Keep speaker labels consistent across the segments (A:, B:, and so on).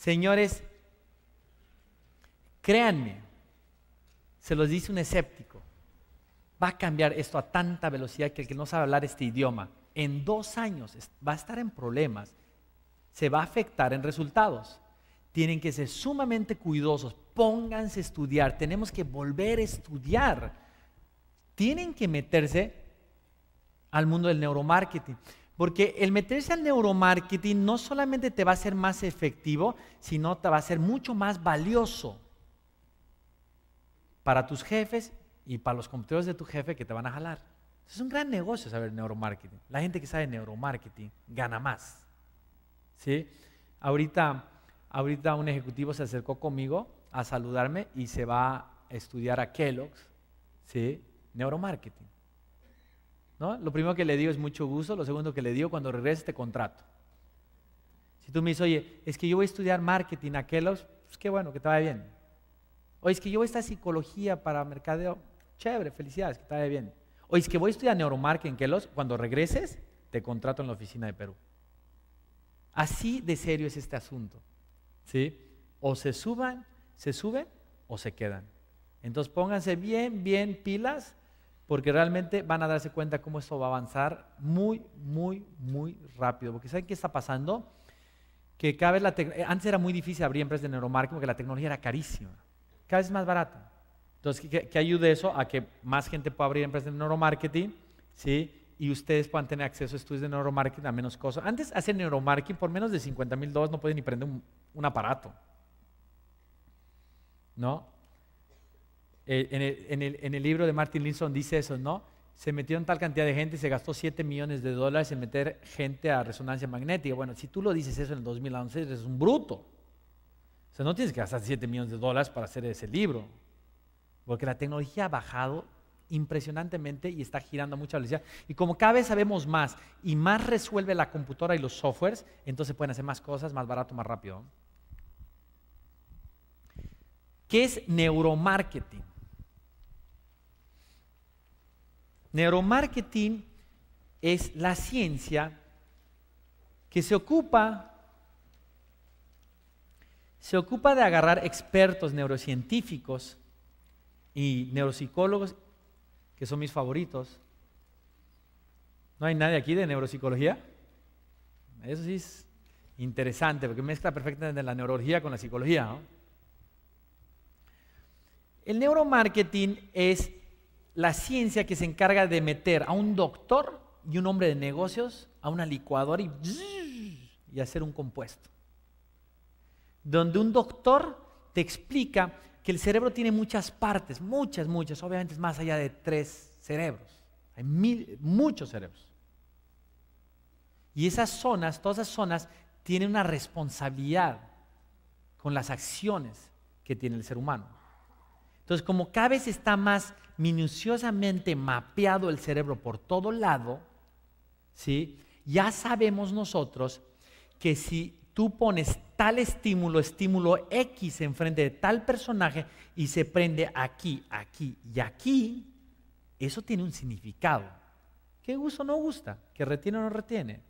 A: Señores, créanme, se los dice un escéptico, va a cambiar esto a tanta velocidad que el que no sabe hablar este idioma, en dos años va a estar en problemas, se va a afectar en resultados. Tienen que ser sumamente cuidadosos, pónganse a estudiar, tenemos que volver a estudiar, tienen que meterse al mundo del neuromarketing. Porque el meterse al neuromarketing no solamente te va a ser más efectivo, sino te va a ser mucho más valioso para tus jefes y para los computadores de tu jefe que te van a jalar. Es un gran negocio saber neuromarketing. La gente que sabe neuromarketing gana más. ¿Sí? Ahorita, ahorita un ejecutivo se acercó conmigo a saludarme y se va a estudiar a Kellogg's, ¿sí? neuromarketing. Lo primero que le digo es mucho gusto, lo segundo que le dio cuando regreses te contrato. Si tú me dices, oye, es que yo voy a estudiar marketing a Kellogg's, pues qué bueno, que te vaya bien. O es que yo voy a estudiar psicología para mercadeo, chévere, felicidades, que te vaya bien. O es que voy a estudiar neuromarketing en Kellogg's, cuando regreses te contrato en la oficina de Perú. Así de serio es este asunto. ¿sí? O se suban, se suben o se quedan. Entonces pónganse bien, bien pilas porque realmente van a darse cuenta cómo esto va a avanzar muy, muy, muy rápido. Porque ¿saben qué está pasando? Que cada vez la eh, antes era muy difícil abrir empresas de neuromarketing porque la tecnología era carísima, cada vez es más barata. Entonces, que, que, ayude eso a que más gente pueda abrir empresas de neuromarketing, ¿sí? Y ustedes puedan tener acceso a estudios de neuromarketing a menos cosas. Antes, hacer neuromarketing por menos de 50 mil dólares no pueden ni prender un, un aparato. ¿No? Eh, en, el, libro de Martin Linson dice eso, ¿no? Se metieron tal cantidad de gente, y se gastó 7 millones de dólares en meter gente a resonancia magnética. Bueno, si tú lo dices eso en el 2011, es un bruto. O sea, no tienes que gastar 7 millones de dólares para hacer ese libro, porque la tecnología ha bajado impresionantemente y está girando a mucha velocidad. Y como cada vez sabemos más y más resuelve la computadora y los softwares, entonces pueden hacer más cosas, más barato, más rápido. ¿Qué es neuromarketing? Neuromarketing es la ciencia que se ocupa se ocupa de agarrar expertos neurocientíficos y neuropsicólogos que son mis favoritos. ¿No hay nadie aquí de neuropsicología? Eso sí es interesante porque mezcla perfectamente la neurología con la psicología. El neuromarketing es la ciencia que se encarga de meter a un doctor y un hombre de negocios a una licuadora y, y hacer un compuesto. Donde un doctor te explica que el cerebro tiene muchas partes, muchas, muchas, obviamente es más allá de tres cerebros, hay mil, muchos cerebros. Y esas zonas, todas esas zonas, tienen una responsabilidad con las acciones que tiene el ser humano. Entonces, como cada vez está más minuciosamente mapeado el cerebro por todo lado, ¿sí? ya sabemos nosotros que si tú pones tal estímulo, estímulo X enfrente de tal personaje y se prende aquí, aquí y aquí, eso tiene un significado. ¿Qué uso o no gusta? ¿Qué retiene o no retiene?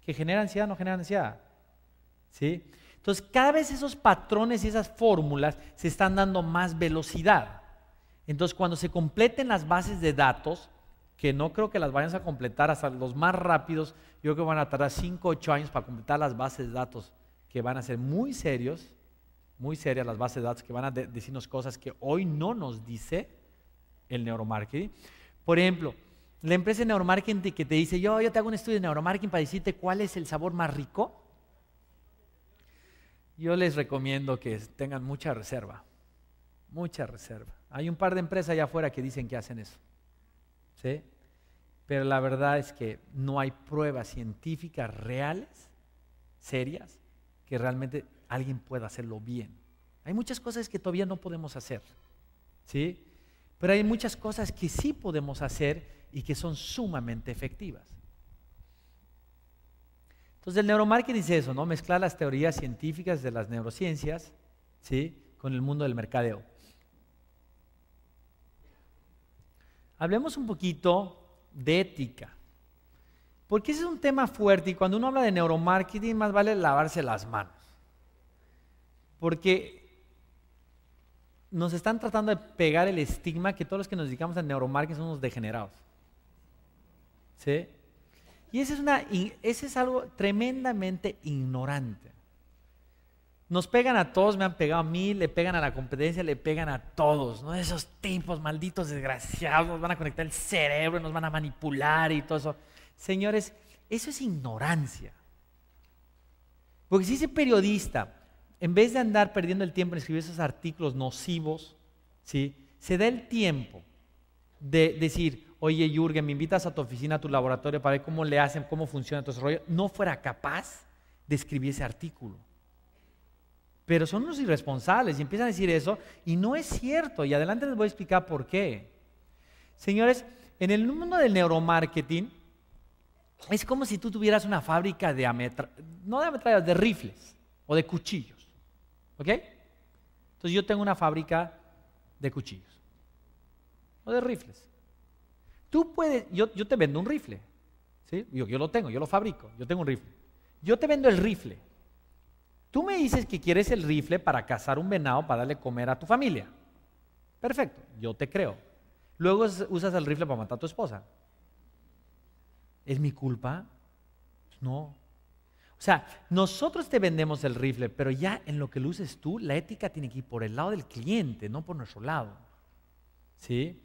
A: ¿Qué genera ansiedad o no genera ansiedad? ¿Sí? Entonces, cada vez esos patrones y esas fórmulas se están dando más velocidad. Entonces, cuando se completen las bases de datos, que no creo que las vayan a completar hasta los más rápidos, yo creo que van a tardar 5 o 8 años para completar las bases de datos, que van a ser muy serios, muy serias las bases de datos, que van a decirnos cosas que hoy no nos dice el neuromarketing. Por ejemplo, la empresa de neuromarketing que te dice, yo, yo te hago un estudio de neuromarketing para decirte cuál es el sabor más rico, yo les recomiendo que tengan mucha reserva, mucha reserva. Hay un par de empresas allá afuera que dicen que hacen eso, ¿sí? Pero la verdad es que no hay pruebas científicas reales, serias, que realmente alguien pueda hacerlo bien. Hay muchas cosas que todavía no podemos hacer, Pero hay muchas cosas que sí podemos hacer y que son sumamente efectivas. Entonces el neuromarketing es eso, ¿no? Mezclar las teorías científicas de las neurociencias, ¿sí? Con el mundo del mercadeo. Hablemos un poquito de ética. Porque ese es un tema fuerte y cuando uno habla de neuromarketing más vale lavarse las manos. Porque nos están tratando de pegar el estigma que todos los que nos dedicamos al neuromarketing somos degenerados. ¿Sí? Y ese es, es algo tremendamente ignorante. Nos pegan a todos, me han pegado a mí, le pegan a la competencia, le pegan a todos. ¿no? Esos tipos malditos desgraciados nos van a conectar el cerebro, nos van a manipular y todo eso. Señores, eso es ignorancia. Porque si ese periodista, en vez de andar perdiendo el tiempo en escribir esos artículos nocivos, ¿sí? se da el tiempo de decir, oye Jürgen, me invitas a tu oficina, a tu laboratorio para ver cómo le hacen, cómo funciona todo ese no fuera capaz de escribir ese artículo. Pero son unos irresponsables y empiezan a decir eso y no es cierto. Y adelante les voy a explicar por qué. Señores, en el mundo del neuromarketing es como si tú tuvieras una fábrica de ametrallas, no de ametrallas, de rifles o de cuchillos. ¿Ok? Entonces yo tengo una fábrica de cuchillos o de rifles. Tú puedes, yo, yo te vendo un rifle. ¿sí? Yo, yo lo tengo, yo lo fabrico, yo tengo un rifle. Yo te vendo el rifle. Tú me dices que quieres el rifle para cazar un venado, para darle comer a tu familia. Perfecto, yo te creo. Luego usas el rifle para matar a tu esposa. ¿Es mi culpa? No. O sea, nosotros te vendemos el rifle, pero ya en lo que lo uses tú, la ética tiene que ir por el lado del cliente, no por nuestro lado. ¿Sí?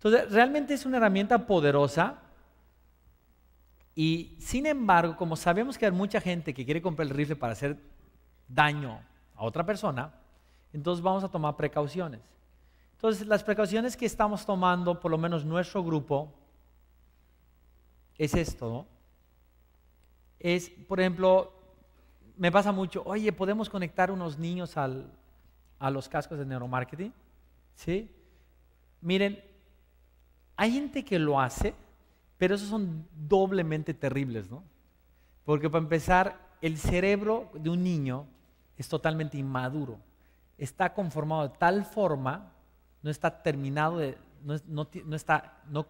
A: Entonces, realmente es una herramienta poderosa y sin embargo, como sabemos que hay mucha gente que quiere comprar el rifle para hacer daño a otra persona, entonces vamos a tomar precauciones. Entonces, las precauciones que estamos tomando, por lo menos nuestro grupo, es esto, ¿no? Es, por ejemplo, me pasa mucho, oye, ¿podemos conectar unos niños a los cascos de neuromarketing? ¿Sí? Miren, hay gente que lo hace, pero esos son doblemente terribles, ¿no? Porque para empezar, el cerebro de un niño es totalmente inmaduro. Está conformado de tal forma, no está terminado, no,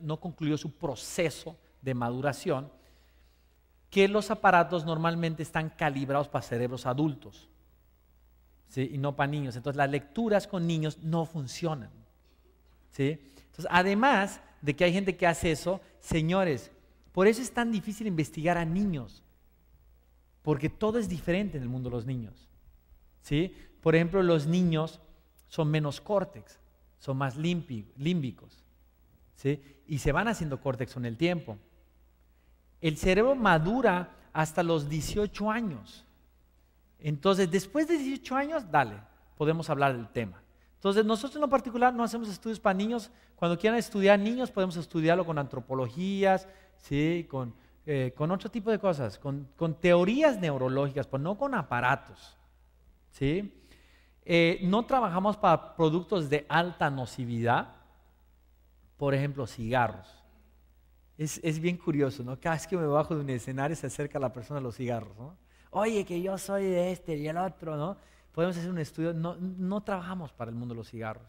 A: no concluyó su proceso de maduración, que los aparatos normalmente están calibrados para cerebros adultos y no para niños. Entonces las lecturas con niños no funcionan. ¿sí? además de que hay gente que hace eso, señores, por eso es tan difícil investigar a niños, porque todo es diferente en el mundo de los niños. ¿sí? Por ejemplo, los niños son menos córtex, son más límbicos, y se van haciendo córtex con el tiempo. El cerebro madura hasta los 18 años. Entonces, después de 18 años, dale, podemos hablar del tema. Entonces, nosotros en lo particular no hacemos estudios para niños. Cuando quieran estudiar niños, podemos estudiarlo con antropologías, ¿sí? con, eh, con otro tipo de cosas, con, teorías neurológicas, pero pues no con aparatos. Eh, no trabajamos para productos de alta nocividad, por ejemplo, cigarros. Es, bien curioso, ¿no? Cada vez que me bajo de un escenario se acerca la persona a los cigarros, ¿no? Oye, que yo soy de este y el otro, ¿no? podemos hacer un estudio, no, trabajamos para el mundo de los cigarros.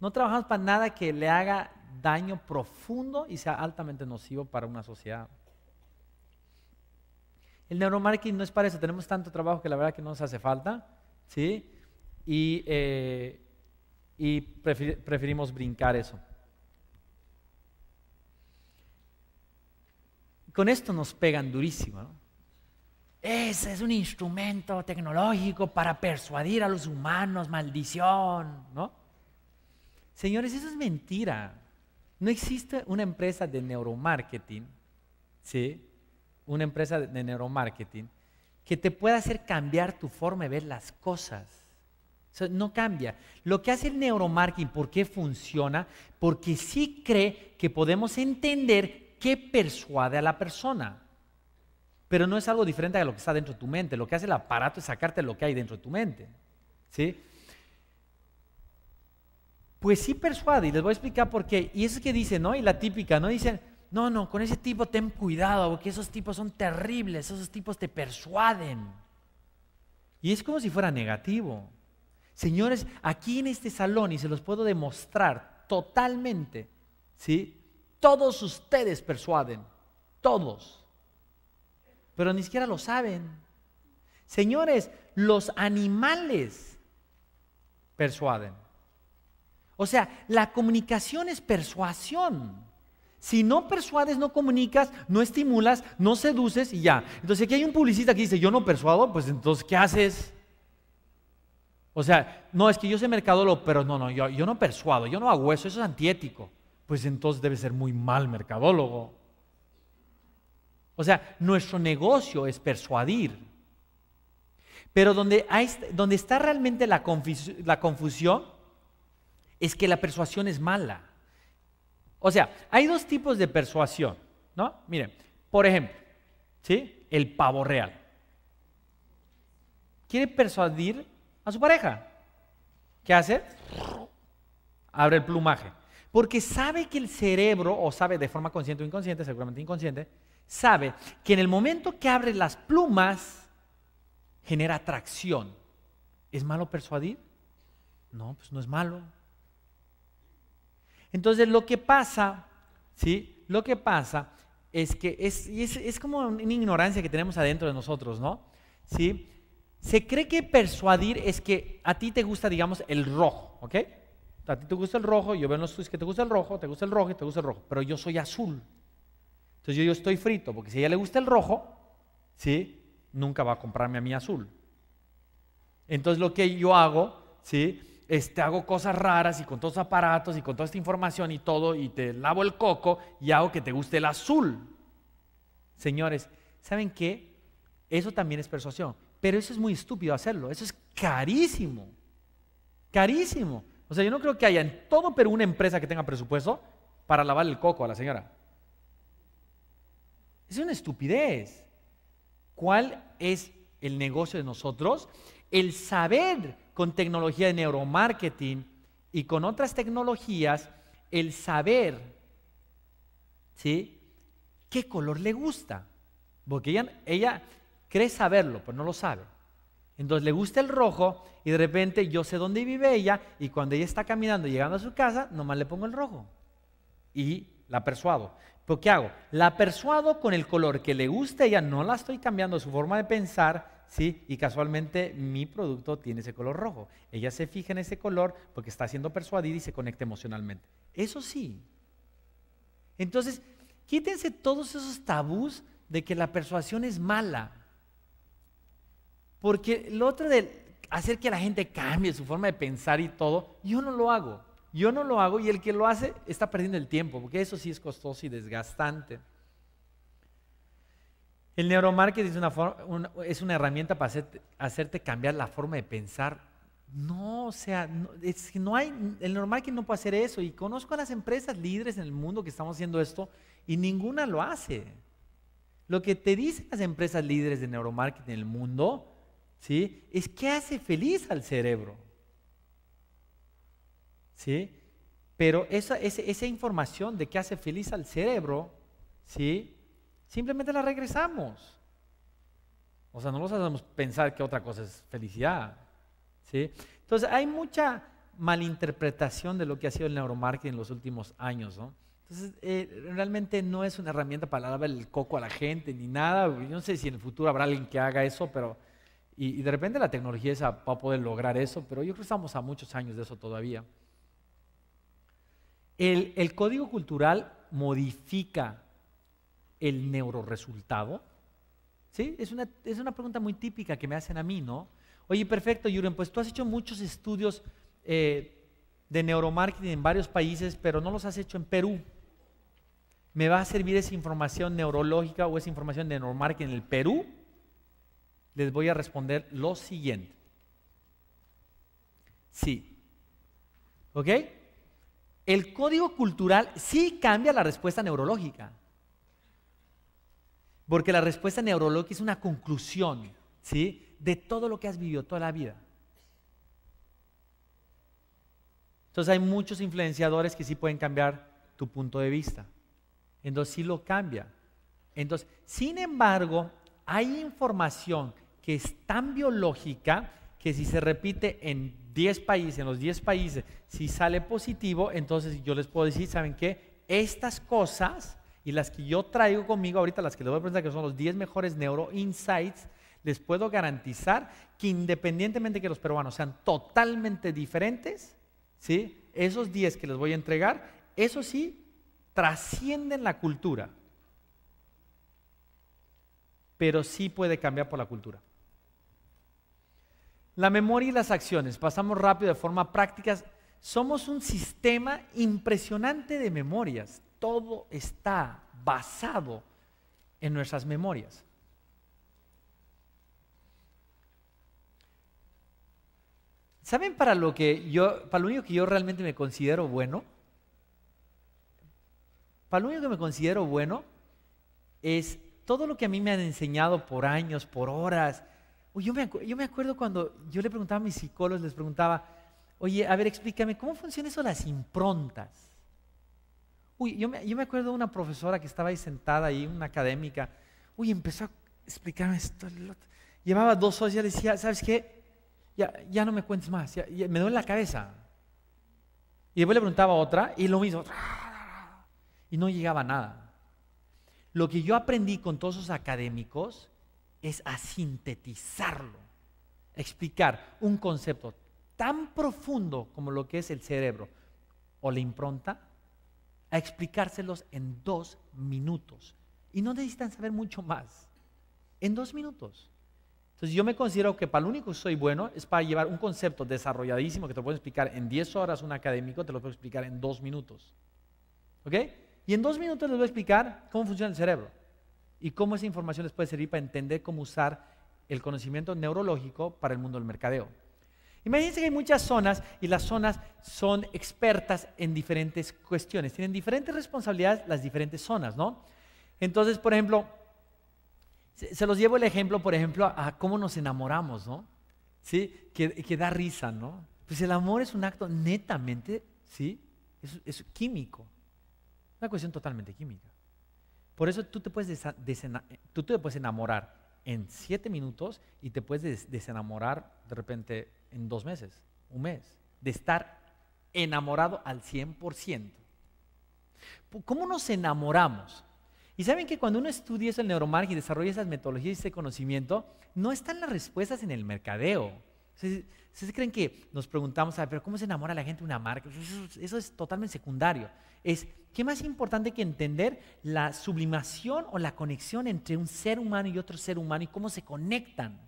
A: No trabajamos para nada que le haga daño profundo y sea altamente nocivo para una sociedad. El neuromarketing no es para eso, tenemos tanto trabajo que la verdad que no nos hace falta, ¿sí? Y, eh, preferimos brincar eso. Con esto nos pegan durísimo, ¿no? Ese es un instrumento tecnológico para persuadir a los humanos, maldición, ¿no? Señores, eso es mentira. No existe una empresa de neuromarketing, ¿sí? Una empresa de neuromarketing que te pueda hacer cambiar tu forma de ver las cosas. no cambia. Lo que hace el neuromarketing, ¿por qué funciona? Porque sí cree que podemos entender qué persuade a la persona pero no es algo diferente a lo que está dentro de tu mente. Lo que hace el aparato es sacarte lo que hay dentro de tu mente. ¿Sí? Pues sí persuade, y les voy a explicar por qué. Y eso es que dicen, ¿no? Y la típica, ¿no? Dicen, no, no, con ese tipo ten cuidado, porque esos tipos son terribles, esos tipos te persuaden. Y es como si fuera negativo. Señores, aquí en este salón, y se los puedo demostrar totalmente, ¿sí? Todos ustedes persuaden, todos pero ni siquiera lo saben. Señores, los animales persuaden. O sea, la comunicación es persuasión. Si no persuades, no comunicas, no estimulas, no seduces y ya. Entonces aquí hay un publicista que dice, yo no persuado, pues entonces, ¿qué haces? O sea, no, es que yo soy mercadólogo, pero no, no, yo, yo no persuado, yo no hago eso, eso es antiético. Pues entonces debe ser muy mal mercadólogo. O sea, nuestro negocio es persuadir. Pero donde, donde está realmente la, confusión es que la persuasión es mala. O sea, hay dos tipos de persuasión, ¿no? Miren, por ejemplo, ¿sí? El pavo real. Quiere persuadir a su pareja. ¿Qué hace? Abre el plumaje. Porque sabe que el cerebro, o sabe de forma consciente o inconsciente, seguramente inconsciente, sabe que en el momento que abre las plumas, genera atracción. ¿Es malo persuadir? No, pues no es malo. Entonces lo que pasa, ¿sí? Lo que pasa es que es, como una ignorancia que tenemos adentro de nosotros, ¿no? ¿Sí? Se cree que persuadir es que a ti te gusta, digamos, el rojo, ¿ok? A ti te gusta el rojo, yo veo en los que te gusta el rojo, te gusta el rojo te gusta el rojo, pero yo soy azul. Entonces yo estoy frito, porque si a ella le gusta el rojo, ¿sí? Nunca va a comprarme a mí azul. Entonces lo que yo hago, ¿sí? Este, hago cosas raras y con todos los aparatos y con toda esta información y todo, y te lavo el coco y hago que te guste el azul. Señores, ¿saben qué? Eso también es persuasión, pero eso es muy estúpido hacerlo, eso es carísimo, carísimo. O sea, yo no creo que haya en todo Perú una empresa que tenga presupuesto para lavar el coco a la señora. Es una estupidez. ¿Cuál es el negocio de nosotros? El saber con tecnología de neuromarketing y con otras tecnologías, el saber, ¿sí? ¿Qué color le gusta? Porque ella, cree saberlo, pero no lo sabe. Entonces le gusta el rojo y de repente yo sé dónde vive ella y cuando ella está caminando, y llegando a su casa, nomás le pongo el rojo y la persuado. Pero ¿qué hago? La persuado con el color que le guste, ella no la estoy cambiando su forma de pensar, ¿sí? Y casualmente mi producto tiene ese color rojo. Ella se fija en ese color porque está siendo persuadida y se conecta emocionalmente. Eso sí. Entonces, quítense todos esos tabús de que la persuasión es mala. Porque lo otro de hacer que la gente cambie su forma de pensar y todo, yo no lo hago. Yo no lo hago y el que lo hace está perdiendo el tiempo, porque eso sí es costoso y desgastante. El neuromarketing es una, es una herramienta para hacerte, cambiar la forma de pensar. No, o sea, no hay, el neuromarketing no puede hacer eso. Y conozco a las empresas líderes en el mundo que estamos haciendo esto y ninguna lo hace. Lo que te dicen las empresas líderes de neuromarketing en el mundo, ¿sí? Es que hace feliz al cerebro. ¿sí? Pero esa, información de que hace feliz al cerebro, ¿sí? Simplemente la regresamos. O sea, no los hacemos pensar que otra cosa es felicidad. ¿sí? Entonces, hay mucha malinterpretación de lo que ha sido el neuromarketing en los últimos años. ¿no? Entonces, eh, realmente no es una herramienta para darle el coco a la gente ni nada. Yo no sé si en el futuro habrá alguien que haga eso, pero. Y, de repente la tecnología esa va a poder lograr eso, pero yo creo que estamos a muchos años de eso todavía. El, código cultural modifica el neuroresultado. ¿Sí? Es una, es una pregunta muy típica que me hacen a mí, ¿no? Oye, perfecto, Yuren, pues tú has hecho muchos estudios eh, de neuromarketing en varios países, pero no los has hecho en Perú. ¿Me va a servir esa información neurológica o esa información de neuromarketing en el Perú? Les voy a responder lo siguiente. Sí. ¿Ok? el código cultural sí cambia la respuesta neurológica. Porque la respuesta neurológica es una conclusión ¿sí? de todo lo que has vivido toda la vida. Entonces hay muchos influenciadores que sí pueden cambiar tu punto de vista. Entonces sí lo cambia. Entonces, sin embargo, hay información que es tan biológica que si se repite en 10 países, en los 10 países, si sale positivo, entonces yo les puedo decir, ¿saben qué? Estas cosas y las que yo traigo conmigo ahorita, las que les voy a presentar, que son los 10 mejores neuroinsights, les puedo garantizar que independientemente que los peruanos sean totalmente diferentes, ¿sí? esos 10 que les voy a entregar, eso sí, trascienden la cultura, pero sí puede cambiar por la cultura. La memoria y las acciones, pasamos rápido de forma práctica. Somos un sistema impresionante de memorias. Todo está basado en nuestras memorias. ¿Saben para lo que yo, para lo único que yo realmente me considero bueno? Para lo único que me considero bueno es todo lo que a mí me han enseñado por años, por horas, yo me, yo me acuerdo cuando yo le preguntaba a mis psicólogos, les preguntaba, oye, a ver, explícame, ¿cómo funcionan eso las improntas? Uy, yo me, acuerdo de una profesora que estaba ahí sentada ahí, una académica, uy, empezó a explicarme esto. llevaba dos horas y ya decía, ¿sabes qué? Ya, no me cuentes más, me duele la cabeza. Y después le preguntaba a otra y lo mismo. Y no llegaba a nada. Lo que yo aprendí con todos esos académicos es a sintetizarlo, explicar un concepto tan profundo como lo que es el cerebro o la impronta, a explicárselos en dos minutos. Y no necesitan saber mucho más. En dos minutos. Entonces yo me considero que para lo único que soy bueno es para llevar un concepto desarrolladísimo que te puedo explicar en 10 horas un académico, te lo puedo explicar en dos minutos. ¿Ok? Y en dos minutos les voy a explicar cómo funciona el cerebro y cómo esa información les puede servir para entender cómo usar el conocimiento neurológico para el mundo del mercadeo. Imagínense que hay muchas zonas y las zonas son expertas en diferentes cuestiones, tienen diferentes responsabilidades las diferentes zonas, ¿no? Entonces, por ejemplo, se los llevo el ejemplo, por ejemplo, a cómo nos enamoramos, ¿no? ¿Sí? Que, da risa, ¿no? Pues el amor es un acto netamente, ¿sí? es químico, una cuestión totalmente química. Por eso tú te puedes, enamorar en siete minutos y te puedes desenamorar de repente en dos meses, un mes, de estar enamorado al 100%. ¿Cómo nos enamoramos? Y saben que cuando uno estudia eso el neuromarketing y desarrolla esas metodologías y ese conocimiento, no están las respuestas en el mercadeo ¿Ustedes creen que nos preguntamos, pero cómo se enamora la gente de una marca? Eso, es totalmente secundario. Es, ¿qué más importante que entender la sublimación o la conexión entre un ser humano y otro ser humano y cómo se conectan?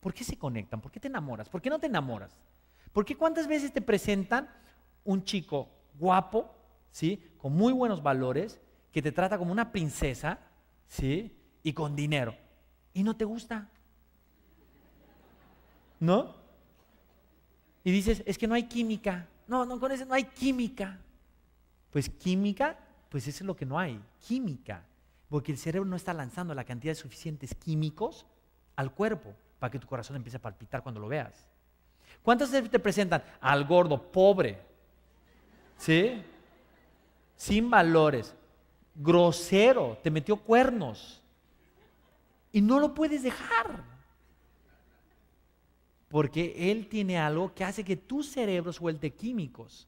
A: ¿Por qué se conectan? ¿Por qué te enamoras? ¿Por qué no te enamoras? ¿Por qué cuántas veces te presentan un chico guapo, ¿sí? con muy buenos valores, que te trata como una princesa ¿sí? y con dinero y no te gusta? ¿no? Y dices, es que no hay química. No, no, con eso no hay química. Pues química, pues eso es lo que no hay, química. Porque el cerebro no está lanzando la cantidad de suficientes químicos al cuerpo para que tu corazón empiece a palpitar cuando lo veas. ¿Cuántas veces te presentan al gordo, pobre, ¿sí? Sin valores, grosero, te metió cuernos y no lo puedes dejar? porque Él tiene algo que hace que tu cerebro suelte químicos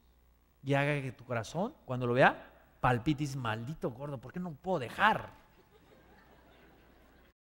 A: y haga que tu corazón, cuando lo vea, palpites, maldito gordo, ¿por qué no puedo dejar?